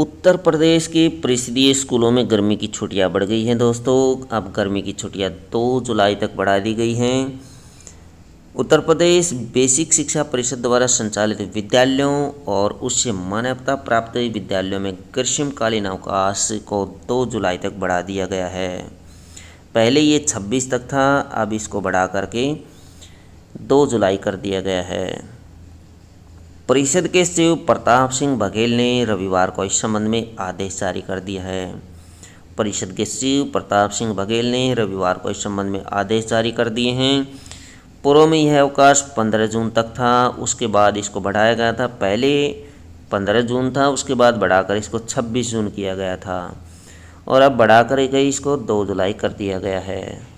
उत्तर प्रदेश के परिषदीय स्कूलों में गर्मी की छुट्टियां बढ़ गई हैं दोस्तों अब गर्मी की छुट्टियां 2 जुलाई तक बढ़ा दी गई हैं उत्तर प्रदेश बेसिक शिक्षा परिषद द्वारा संचालित विद्यालयों और उससे मान्यता प्राप्त विद्यालयों में ग्रीष्मकालीन अवकाश को 2 जुलाई तक बढ़ा दिया गया है पहले ये छब्बीस तक था अब इसको बढ़ा करके दो जुलाई कर दिया गया है परिषद के सचिव प्रताप सिंह बघेल ने रविवार को इस संबंध में आदेश जारी कर दिया है परिषद के सचिव प्रताप सिंह बघेल ने रविवार को इस संबंध में आदेश जारी कर दिए हैं पूर्व में यह अवकाश 15 जून तक था उसके बाद इसको बढ़ाया गया था पहले 15 जून था उसके बाद बढ़ाकर इसको 26 जून किया गया था और अब बढ़ाकर गई इसको 2 जुलाई कर दिया गया है